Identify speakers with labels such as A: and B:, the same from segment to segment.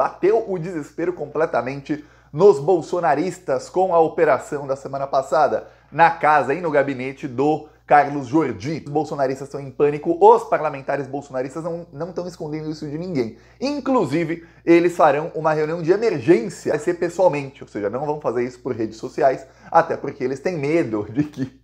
A: bateu o desespero completamente nos bolsonaristas com a operação da semana passada, na casa e no gabinete do Carlos Jordi. Os bolsonaristas estão em pânico, os parlamentares bolsonaristas não, não estão escondendo isso de ninguém. Inclusive, eles farão uma reunião de emergência, vai ser pessoalmente, ou seja, não vão fazer isso por redes sociais, até porque eles têm medo de que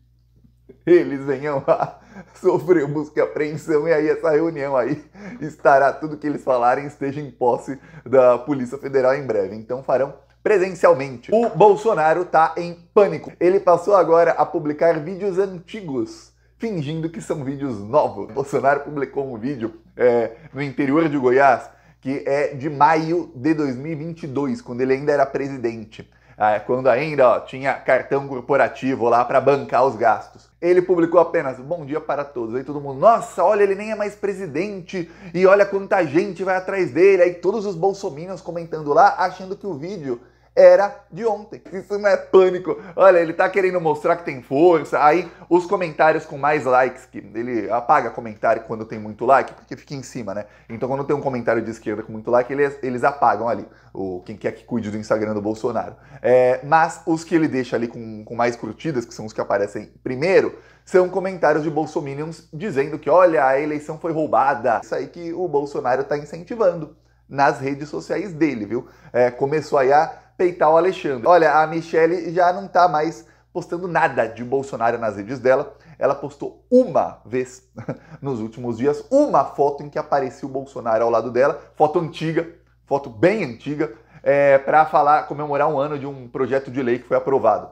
A: eles venham a sofrer busca e apreensão, e aí essa reunião aí estará tudo que eles falarem esteja em posse da Polícia Federal em breve. Então farão presencialmente. O Bolsonaro tá em pânico. Ele passou agora a publicar vídeos antigos, fingindo que são vídeos novos. Bolsonaro publicou um vídeo é, no interior de Goiás que é de maio de 2022, quando ele ainda era presidente. Ah, quando ainda ó, tinha cartão corporativo lá para bancar os gastos. Ele publicou apenas Bom dia para todos. Aí todo mundo, nossa, olha, ele nem é mais presidente e olha quanta gente vai atrás dele. Aí todos os bolsominions comentando lá, achando que o vídeo era de ontem. Isso não é pânico. Olha, ele tá querendo mostrar que tem força. Aí os comentários com mais likes, que ele apaga comentário quando tem muito like, porque fica em cima, né? Então quando tem um comentário de esquerda com muito like, eles, eles apagam ali. O, quem quer que cuide do Instagram do Bolsonaro. É, mas os que ele deixa ali com, com mais curtidas, que são os que aparecem primeiro, são comentários de bolsominions dizendo que, olha, a eleição foi roubada. Isso aí que o Bolsonaro tá incentivando nas redes sociais dele, viu? É, começou aí a peitar o Alexandre. Olha, a Michelle já não tá mais postando nada de Bolsonaro nas redes dela. Ela postou uma vez nos últimos dias uma foto em que apareceu o Bolsonaro ao lado dela, foto antiga, foto bem antiga, é, para falar, comemorar um ano de um projeto de lei que foi aprovado.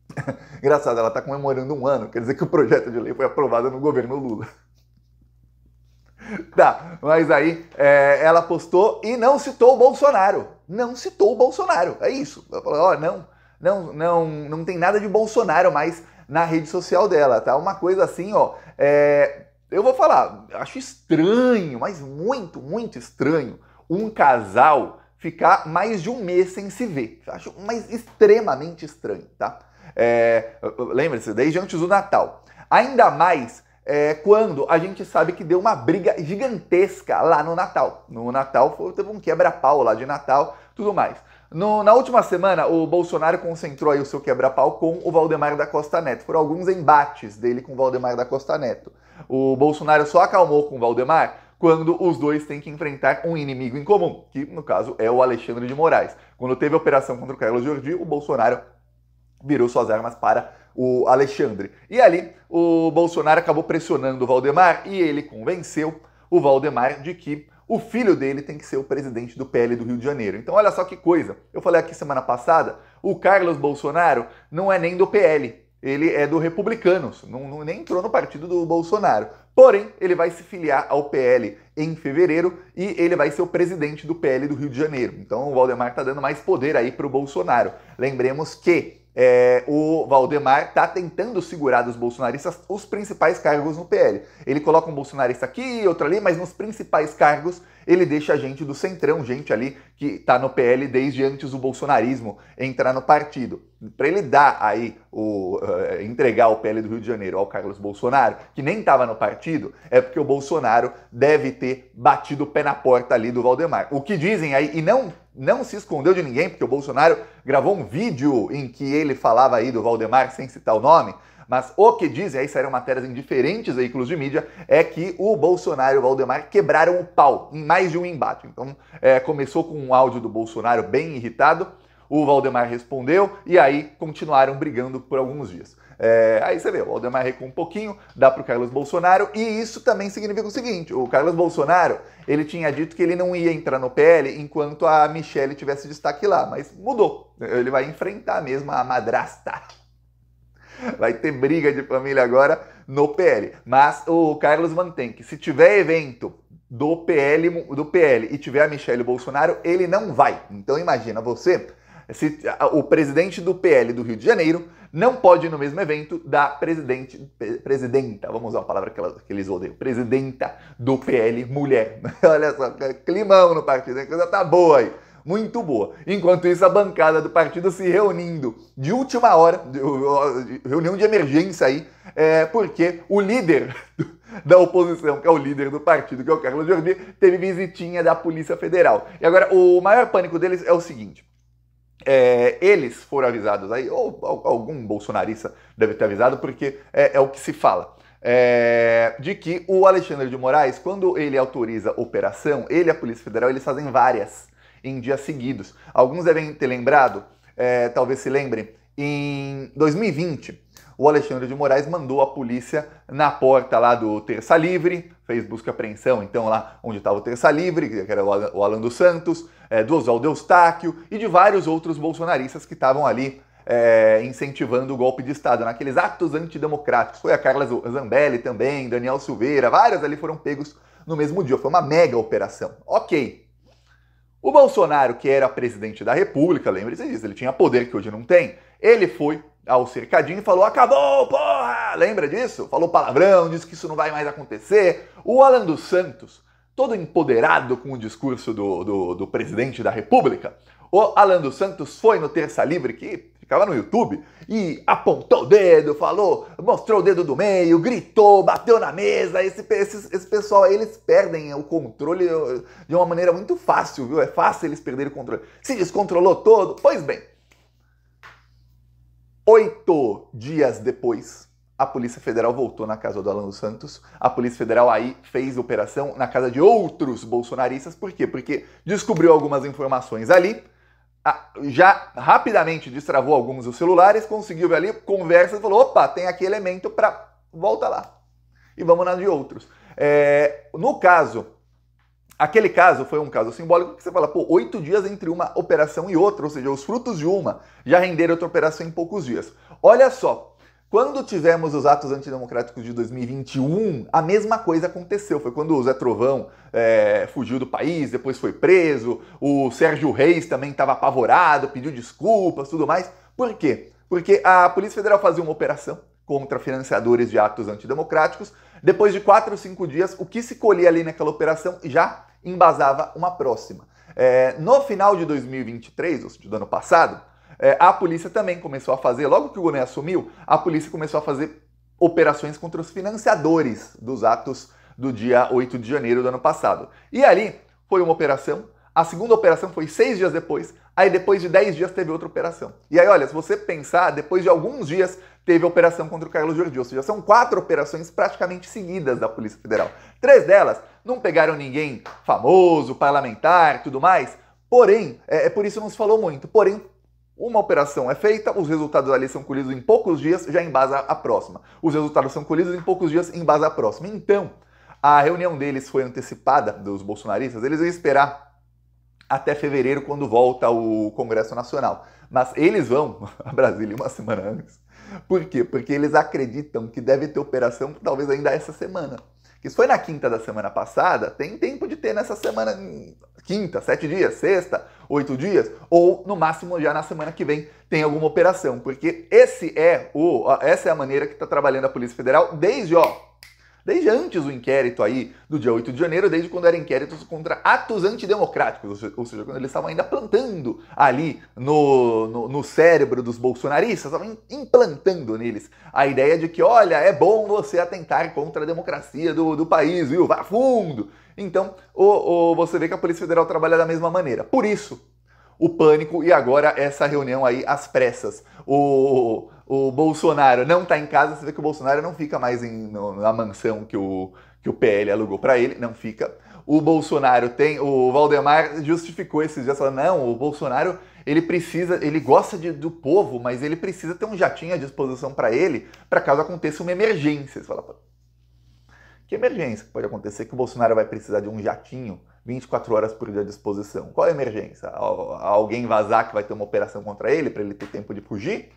A: Engraçado, ela está comemorando um ano, quer dizer que o projeto de lei foi aprovado no governo Lula. Tá, mas aí é, ela postou e não citou o Bolsonaro não citou o Bolsonaro. É isso. Ela falou, ó, oh, não, não, não, não tem nada de Bolsonaro mais na rede social dela, tá? Uma coisa assim, ó, é, eu vou falar, acho estranho, mas muito, muito estranho um casal ficar mais de um mês sem se ver. Acho mas extremamente estranho, tá? É, Lembre-se, desde antes do Natal. Ainda mais é, quando a gente sabe que deu uma briga gigantesca lá no Natal. No Natal foi, teve um quebra-pau lá de Natal, tudo mais. No, na última semana, o Bolsonaro concentrou aí o seu quebra-pau com o Valdemar da Costa Neto. Foram alguns embates dele com o Valdemar da Costa Neto. O Bolsonaro só acalmou com o Valdemar quando os dois têm que enfrentar um inimigo em comum, que no caso é o Alexandre de Moraes. Quando teve a operação contra o Carlos Jordi, o Bolsonaro virou suas armas para o Alexandre. E ali o Bolsonaro acabou pressionando o Valdemar e ele convenceu o Valdemar de que o filho dele tem que ser o presidente do PL do Rio de Janeiro. Então, olha só que coisa. Eu falei aqui semana passada, o Carlos Bolsonaro não é nem do PL, ele é do Republicanos, não, não, nem entrou no partido do Bolsonaro. Porém, ele vai se filiar ao PL em fevereiro e ele vai ser o presidente do PL do Rio de Janeiro. Então, o Valdemar está dando mais poder aí para o Bolsonaro. Lembremos que é, o Valdemar está tentando segurar dos bolsonaristas os principais cargos no PL. Ele coloca um bolsonarista aqui, outro ali, mas nos principais cargos ele deixa a gente do centrão, gente ali que está no PL desde antes do bolsonarismo entrar no partido para ele dar aí o uh, entregar o PL do Rio de Janeiro ao Carlos Bolsonaro, que nem estava no partido, é porque o Bolsonaro deve ter batido o pé na porta ali do Valdemar. O que dizem aí e não não se escondeu de ninguém, porque o Bolsonaro gravou um vídeo em que ele falava aí do Valdemar sem citar o nome, mas o que dizem, aí saíram matérias em diferentes veículos de mídia, é que o Bolsonaro e o Valdemar quebraram o pau em mais de um embate. Então, é, começou com um áudio do Bolsonaro bem irritado, o Valdemar respondeu e aí continuaram brigando por alguns dias. É, aí você vê, o Valdemar recua um pouquinho, dá para o Carlos Bolsonaro, e isso também significa o seguinte: o Carlos Bolsonaro ele tinha dito que ele não ia entrar no PL enquanto a Michelle tivesse destaque lá, mas mudou. Ele vai enfrentar mesmo a madrasta. Vai ter briga de família agora no PL. Mas o Carlos mantém que se tiver evento do PL, do PL e tiver a Michelle Bolsonaro, ele não vai. Então imagina você se, o presidente do PL do Rio de Janeiro não pode ir no mesmo evento da presidente, presidenta, vamos usar a palavra que, ela, que eles odeiam, presidenta do PL mulher. Olha só, climão no partido, a coisa tá boa aí muito boa. Enquanto isso, a bancada do partido se reunindo de última hora, de, de, reunião de emergência aí, é, porque o líder da oposição, que é o líder do partido, que é o Carlos Jordi, teve visitinha da Polícia Federal. E agora, o maior pânico deles é o seguinte. É, eles foram avisados aí, ou, algum bolsonarista deve ter avisado, porque é, é o que se fala. É, de que o Alexandre de Moraes, quando ele autoriza operação, ele e a Polícia Federal, eles fazem várias em dias seguidos. Alguns devem ter lembrado, é, talvez se lembrem, em 2020, o Alexandre de Moraes mandou a polícia na porta lá do Terça Livre, fez busca e apreensão, então lá onde estava o Terça Livre, que era o Alan dos Santos, é, do Oswaldo Eustáquio e de vários outros bolsonaristas que estavam ali é, incentivando o golpe de Estado, naqueles atos antidemocráticos. Foi a Carla Zambelli também, Daniel Silveira, vários ali foram pegos no mesmo dia. Foi uma mega operação. Ok, o Bolsonaro, que era presidente da República, lembre-se disso, ele tinha poder que hoje não tem, ele foi ao cercadinho e falou: acabou, porra! Lembra disso? Falou palavrão, disse que isso não vai mais acontecer. O Alan dos Santos, todo empoderado com o discurso do, do, do presidente da República, o Alan dos Santos foi no Terça Livre, que ficava tá no YouTube e apontou o dedo, falou, mostrou o dedo do meio, gritou, bateu na mesa. Esse, esse, esse pessoal aí, eles perdem o controle de uma maneira muito fácil, viu? É fácil eles perderem o controle. Se descontrolou todo, pois bem. Oito dias depois, a Polícia Federal voltou na casa do Alan dos Santos. A Polícia Federal aí fez operação na casa de outros bolsonaristas. Por quê? Porque descobriu algumas informações ali ah, já rapidamente destravou alguns dos celulares, conseguiu ver ali conversas, falou: opa, tem aqui elemento para. Volta lá. E vamos na de outros. É, no caso, aquele caso foi um caso simbólico que você fala, pô, oito dias entre uma operação e outra, ou seja, os frutos de uma já renderam outra operação em poucos dias. Olha só, quando tivemos os atos antidemocráticos de 2021, a mesma coisa aconteceu. Foi quando o Zé Trovão é, fugiu do país, depois foi preso, o Sérgio Reis também estava apavorado, pediu desculpas, tudo mais. Por quê? Porque a Polícia Federal fazia uma operação contra financiadores de atos antidemocráticos. Depois de quatro ou cinco dias, o que se colhia ali naquela operação já embasava uma próxima. É, no final de 2023, ou seja, do ano passado, é, a polícia também começou a fazer, logo que o Gonet assumiu, a polícia começou a fazer operações contra os financiadores dos atos do dia 8 de janeiro do ano passado. E ali foi uma operação, a segunda operação foi seis dias depois, aí depois de dez dias teve outra operação. E aí, olha, se você pensar, depois de alguns dias teve operação contra o Carlos Jordi, ou seja, são quatro operações praticamente seguidas da Polícia Federal. Três delas não pegaram ninguém famoso, parlamentar, tudo mais, porém, é, é por isso não se falou muito, porém uma operação é feita, os resultados ali são colhidos em poucos dias, já embasa a próxima. Os resultados são colhidos em poucos dias, embasa a próxima. Então, a reunião deles foi antecipada, dos bolsonaristas, eles iam esperar até fevereiro, quando volta o Congresso Nacional. Mas eles vão a Brasília uma semana antes. Por quê? Porque eles acreditam que deve ter operação talvez ainda essa semana. Que isso foi na quinta da semana passada, tem tempo de ter nessa semana, quinta, sete dias, sexta, oito dias, ou no máximo já na semana que vem tem alguma operação, porque esse é o, essa é a maneira que está trabalhando a Polícia Federal desde ó, desde antes do inquérito aí do dia 8 de janeiro, desde quando eram inquéritos contra atos antidemocráticos, ou seja, quando eles estavam ainda plantando ali no, no, no, cérebro dos bolsonaristas, estavam implantando neles a ideia de que, olha, é bom você atentar contra a democracia do, do país, viu? Vá fundo! Então, o, o, você vê que a Polícia Federal trabalha da mesma maneira. Por isso, o pânico e agora essa reunião aí às pressas. O, o Bolsonaro não está em casa, você vê que o Bolsonaro não fica mais em, no, na mansão que o, que o PL alugou para ele, não fica. O Bolsonaro tem, o Valdemar justificou esses dias, falando, não, o Bolsonaro ele precisa, ele gosta de, do povo, mas ele precisa ter um jatinho à disposição para ele, para caso aconteça uma emergência. Você fala, que emergência pode acontecer que o Bolsonaro vai precisar de um jatinho 24 horas por dia à disposição? Qual é a emergência? Alguém vazar que vai ter uma operação contra ele para ele ter tempo de fugir?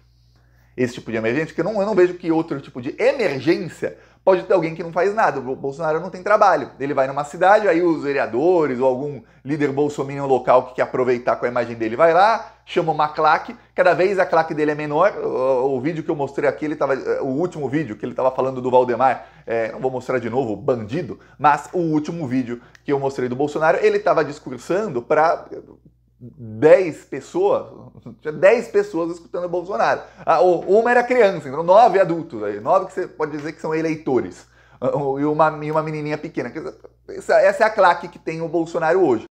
A: esse tipo de emergência, porque eu não, eu não vejo que outro tipo de emergência pode ter alguém que não faz nada. O Bolsonaro não tem trabalho. Ele vai numa cidade, aí os vereadores ou algum líder bolsominion local que quer aproveitar com a imagem dele vai lá, chama uma claque. Cada vez a claque dele é menor. O, o vídeo que eu mostrei aqui, ele tava, é, o último vídeo que ele estava falando do Valdemar, é, não vou mostrar de novo, bandido, mas o último vídeo que eu mostrei do Bolsonaro, ele estava discursando para 10 pessoas, tinha 10 pessoas escutando Bolsonaro. Ah, uma era criança, então nove adultos, aí, nove que você pode dizer que são eleitores, ah, e uma, e uma menininha pequena. Essa é a claque que tem o Bolsonaro hoje.